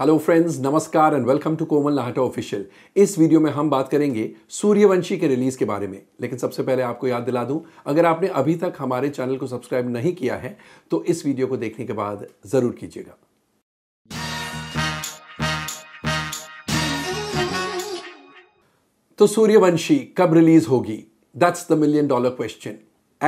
hello friends नमस्कार and welcome to Komal Nahata official इस video में हम बात करेंगे सूर्यवंशी के रिलीज़ के बारे में लेकिन सबसे पहले आपको याद दिला दूं अगर आपने अभी तक हमारे चैनल को सब्सक्राइब नहीं किया है तो इस वीडियो को देखने के बाद ज़रूर कीजिएगा तो सूर्यवंशी कब रिलीज़ होगी that's the million dollar question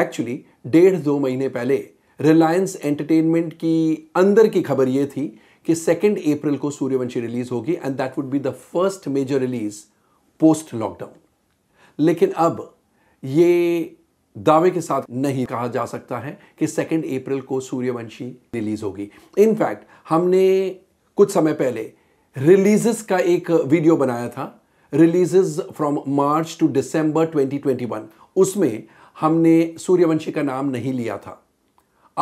actually डेढ़ दो महीने पहले रिलायंस एंटरटेनमेंट की अंदर की खबर ये थी कि सेकेंड अप्रैल को सूर्यवंशी रिलीज होगी and that would be the first major release post lockdown लेकिन अब ये दावे के साथ नहीं कहा जा सकता है कि सेकेंड अप्रैल को सूर्यवंशी रिलीज होगी इनफैक्ट हमने कुछ समय पहले रिलीजेस का एक वीडियो बनाया था releases from March to December 2021 उसमें हमने सूर्यवंशी का नाम नहीं लिया था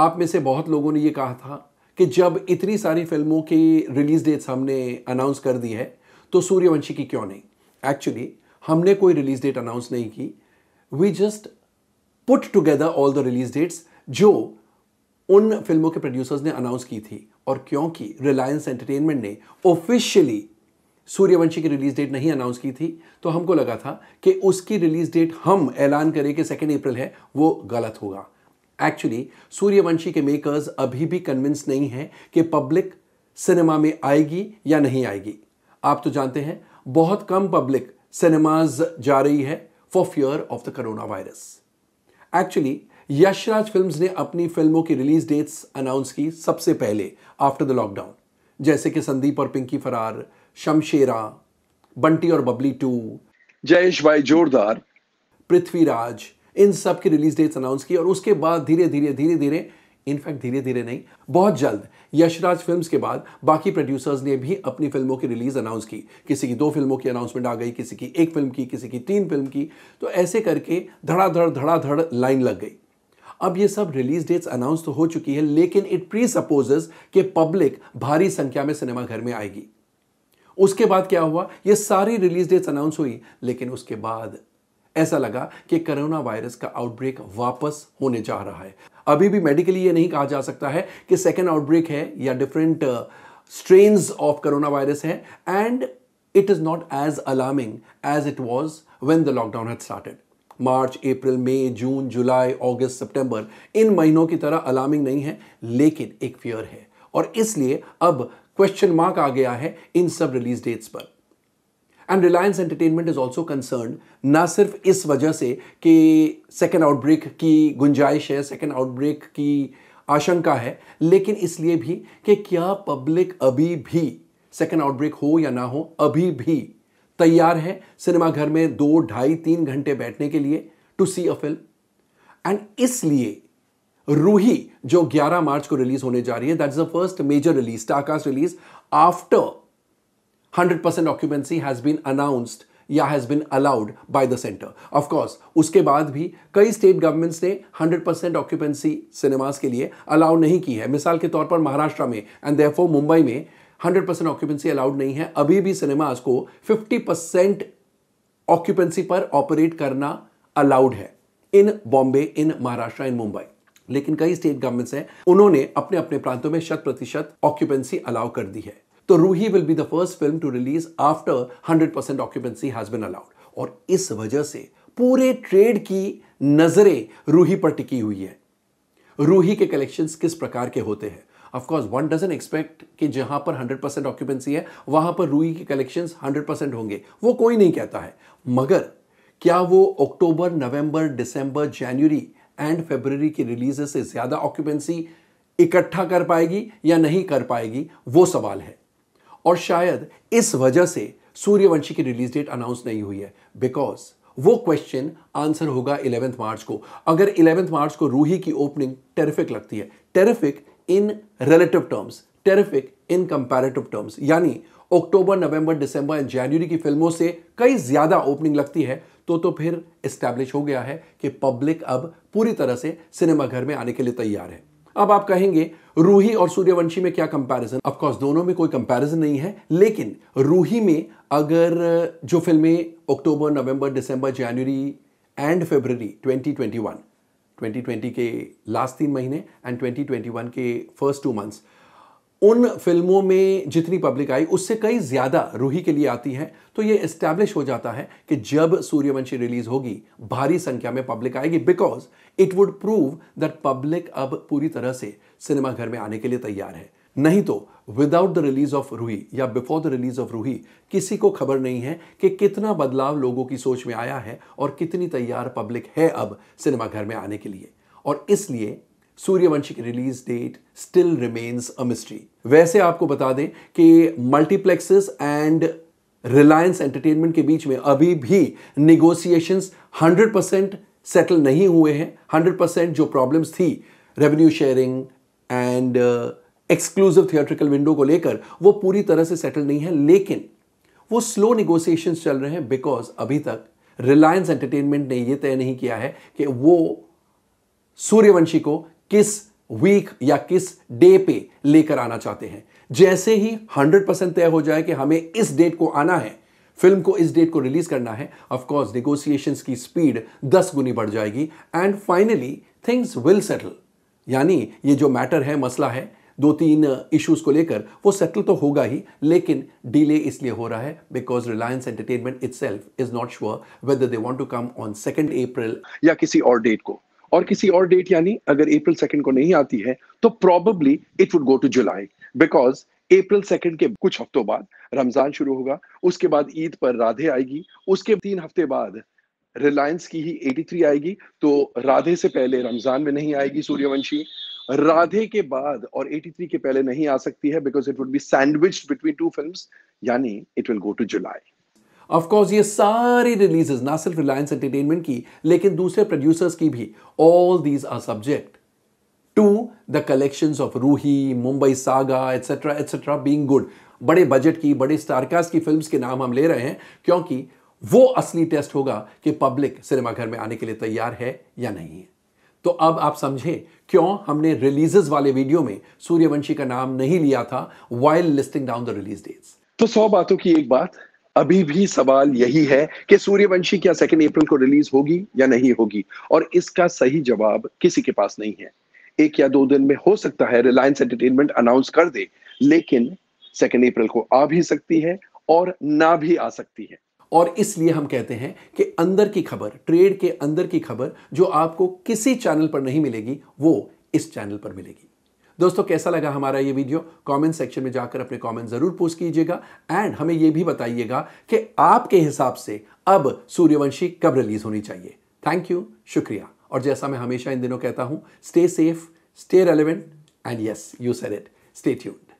आप में से बहुत लोगों ने यह कहा था कि जब इतनी सारी फिल्मों की रिलीज़ डेट्स हमने अनाउंस कर दी है तो सूर्यवंशी की क्यों नहीं एक्चुअली हमने कोई रिलीज़ डेट अनाउंस नहीं की we just put together all the release dates जो उन फिल्मों के प्रोड्यूसर्स ने अनाउंस की थी और क्योंकि रिलायंस एंटरटेनमेंट ने ऑफिशियली सूर्यवंशी की रिलीज डेट नहीं अनाउंस की थी तो हमको लगा था कि उसकी रिलीज डेट हम ऐलान करें कि सेकेंड अप्रैल है वो गलत होगा एक्चुअली सूर्यवंशी के मेकर्स अभी भी कन्विंस नहीं है कि पब्लिक सिनेमा में आएगी या नहीं आएगी आप तो जानते हैं बहुत कम पब्लिक सिनेमाज जा रही है for fear of the corona virus actually Yashraj films ने अपनी फिल्मों की रिलीज डेट्स अनाउंस की सबसे पहले आफ्टर द लॉकडाउन जैसे कि संदीप और पिंकी फरार शमशेरा बंटी और बबली टू जयेश भाई जोरदार पृथ्वीराज इन सब की रिलीज डेट्स अनाउंस की और उसके बाद धीरे धीरे धीरे धीरे इनफैक्ट धीरे धीरे नहीं बहुत जल्द यशराज फिल्म्स के बाद बाकी प्रोड्यूसर्स ने भी अपनी फिल्मों की रिलीज अनाउंस की किसी की दो फिल्मों की अनाउंसमेंट आ गई किसी की एक फिल्म की किसी की तीन फिल्म की तो ऐसे करके धड़ाधड़ धड़ाधड़ लाइन लग गई अब ये सब रिलीज डेट्स अनाउंस तो हो चुकी है लेकिन इट प्री सपोजेस कि पब्लिक भारी संख्या में सिनेमाघर में आएगी उसके बाद क्या हुआ ये सारी रिलीज डेट्स अनाउंस हुई लेकिन उसके बाद ऐसा लगा कि कोरोना वायरस का आउटब्रेक वापस होने जा रहा है अभी भी मेडिकली ये नहीं कहा जा सकता है कि सेकेंड आउटब्रेक है या different strains of corona virus है and it is not as alarming as it was when the lockdown had started मार्च अप्रैल मई जून जुलाई अगस्त सितंबर इन महीनों की तरह अलार्मिंग नहीं है लेकिन एक फियर है और इसलिए अब क्वेश्चन मार्क आ गया है इन सब रिलीज डेट्स पर and Reliance Entertainment is also concern ना सिर्फ इस वजह से कि सेकेंड आउटब्रेक की गुंजाइश है सेकेंड आउटब्रेक की आशंका है लेकिन इसलिए भी कि क्या पब्लिक अभी भी सेकेंड आउटब्रेक हो या ना हो अभी भी तैयार है सिनेमाघर में दो ढाई तीन घंटे बैठने के लिए to see a film and इसलिए रूही जो 11 मार्च को रिलीज होने जा रही है that is the first major release टाकास release after 100% occupancy has been announced या has been allowed by the centre of course उसके बाद भी कई स्टेट गवर्नमेंट्स ने 100 परसेंट ऑक्यूपेंसी सिनेमाज के लिए अलाउ नहीं की है मिसाल के तौर पर महाराष्ट्र में एंड देयरफॉर मुंबई में 100 परसेंट ऑक्यूपेंसी अलाउड नहीं है अभी भी सिनेमाज को 50 परसेंट ऑक्यूपेंसी पर ऑपरेट करना अलाउड है इन बॉम्बे इन महाराष्ट्र इन मुंबई लेकिन कई स्टेट गवर्नमेंट्स हैं उन्होंने अपने अपने प्रांतों में शत प्रतिशत ऑक्यूपेंसी अलाउ कर दी है तो Roohi will be the first film to release after hundred percent occupancy has been allowed और इस वजह से पूरे ट्रेड की नजरें रूही पर टिकी हुई है रूही के कलेक्शन किस प्रकार के होते हैं ऑफकोर्स वन डजन एक्सपेक्ट कि जहां पर 100 परसेंट ऑक्यूपेंसी है वहां पर रूही के कलेक्शंस हंड्रेड परसेंट होंगे वो कोई नहीं कहता है मगर क्या वो अक्टूबर नवंबर दिसंबर जनवरी एंड फेबररी की रिलीज से ज़्यादा ऑक्यूपेंसी इकट्ठा कर पाएगी या नहीं कर पाएगी वो सवाल है और शायद इस वजह से सूर्यवंशी की रिलीज डेट अनाउंस नहीं हुई है बिकॉज वो क्वेश्चन आंसर होगा इलेवेंथ मार्च को अगर इलेवेंथ मार्च को रूही की ओपनिंग टेरिफिक लगती है terrific in relative terms terrific in comparative terms यानी अक्टूबर नवंबर दिसंबर एंड जनवरी की फिल्मों से कई ज़्यादा ओपनिंग लगती है तो तो फिर इस्टेब्लिश हो गया है कि पब्लिक अब पूरी तरह से सिनेमाघर में आने के लिए तैयार है अब आप कहेंगे रूही और सूर्यवंशी में क्या कंपैरिजन ऑफ कोर्स दोनों में कोई कंपैरिजन नहीं है लेकिन रूही में अगर जो फिल्में अक्टूबर नवंबर दिसंबर जनवरी एंड फेबररी 2021 2020 के लास्ट तीन महीने एंड 2021 के फर्स्ट टू मंथ्स उन फिल्मों में जितनी पब्लिक आई उससे कई ज़्यादा रूही के लिए आती है तो ये एस्टैब्लिश हो जाता है कि जब सूर्यवंशी रिलीज़ होगी भारी संख्या में पब्लिक आएगी because it would prove that public अब पूरी तरह से सिनेमाघर में आने के लिए तैयार है नहीं तो without the release of Roohi या before the release of Roohi किसी को खबर नहीं है कि कितना बदलाव लोगों की सोच में आया है और कितनी तैयार पब्लिक है अब सिनेमाघर में आने के लिए और इसलिए सूर्यवंशी की release date still remains a mystery वैसे आपको बता दें कि मल्टीप्लेक्सेस एंड रिलायंस एंटरटेनमेंट के बीच में अभी भी निगोसिएशंस 100 परसेंट सेटल नहीं हुए हैं 100 परसेंट जो प्रॉब्लम्स थी revenue sharing and exclusive theatrical window को लेकर वो पूरी तरह से सेटल नहीं है लेकिन वो स्लो निगोसिएशंस चल रहे हैं बिकॉज अभी तक रिलायंस एंटरटेनमेंट ने ये तय नहीं किया है कि वो सूर्यवंशी को किस वीक या किस डे पे लेकर आना चाहते हैं जैसे ही 100 परसेंट तय हो जाए कि हमें इस डेट को आना है फिल्म को इस डेट को रिलीज करना है ऑफ कोर्स नेगोशिएशंस की स्पीड 10 गुनी बढ़ जाएगी and finally things will settle यानी ये जो मैटर है मसला है दो तीन इश्यूज को लेकर वो सेटल तो होगा ही लेकिन डिले इसलिए हो रहा है because Reliance Entertainment it is not sure whether they want to come on second April या किसी और डेट को और किसी और डेट यानी अगर अप्रैल सेकेंड को नहीं आती है तो probably it would go to July because April second के कुछ हफ्तों बाद रमजान शुरू होगा उसके बाद ईद पर राधे आएगी उसके तीन हफ्ते बाद रिलायंस की ही 83 आएगी तो राधे से पहले रमजान में नहीं आएगी सूर्यवंशी राधे के बाद और 83 के पहले नहीं आ सकती है because it would be sandwich between two film यानी it will go to July of course ये सारी रिलीजेस ना सिर्फ रिलायंस एंटरटेनमेंट की लेकिन दूसरे प्रोड्यूसर्स की भी all these are subject to the collection of Roohi Mumbai Saga etcetera etcetera being good बड़े बजट की बड़े स्टारकास्ट की फिल्म के नाम हम ले रहे हैं क्योंकि वो असली टेस्ट होगा कि पब्लिक सिनेमाघर में आने के लिए तैयार है या नहीं है तो अब आप समझे क्यों हमने रिलीजेस वाले वीडियो में सूर्यवंशी का नाम नहीं लिया था while listing down the release dates तो सौ बातों की एक बात अभी भी सवाल यही है कि सूर्यवंशी क्या सेकेंड अप्रैल को रिलीज होगी या नहीं होगी और इसका सही जवाब किसी के पास नहीं है एक या दो दिन में हो सकता है रिलायंस एंटरटेनमेंट अनाउंस कर दे लेकिन सेकेंड अप्रैल को आ भी सकती है और ना भी आ सकती है और इसलिए हम कहते हैं कि अंदर की खबर ट्रेड के अंदर की खबर जो आपको किसी चैनल पर नहीं मिलेगी वो इस चैनल पर मिलेगी दोस्तों कैसा लगा हमारा ये वीडियो कमेंट सेक्शन में जाकर अपने कमेंट जरूर पोस्ट कीजिएगा एंड हमें ये भी बताइएगा कि आपके हिसाब से अब सूर्यवंशी कब रिलीज होनी चाहिए थैंक यू शुक्रिया और जैसा मैं हमेशा इन दिनों कहता हूं stay safe stay relevant and yes you said it stay tuned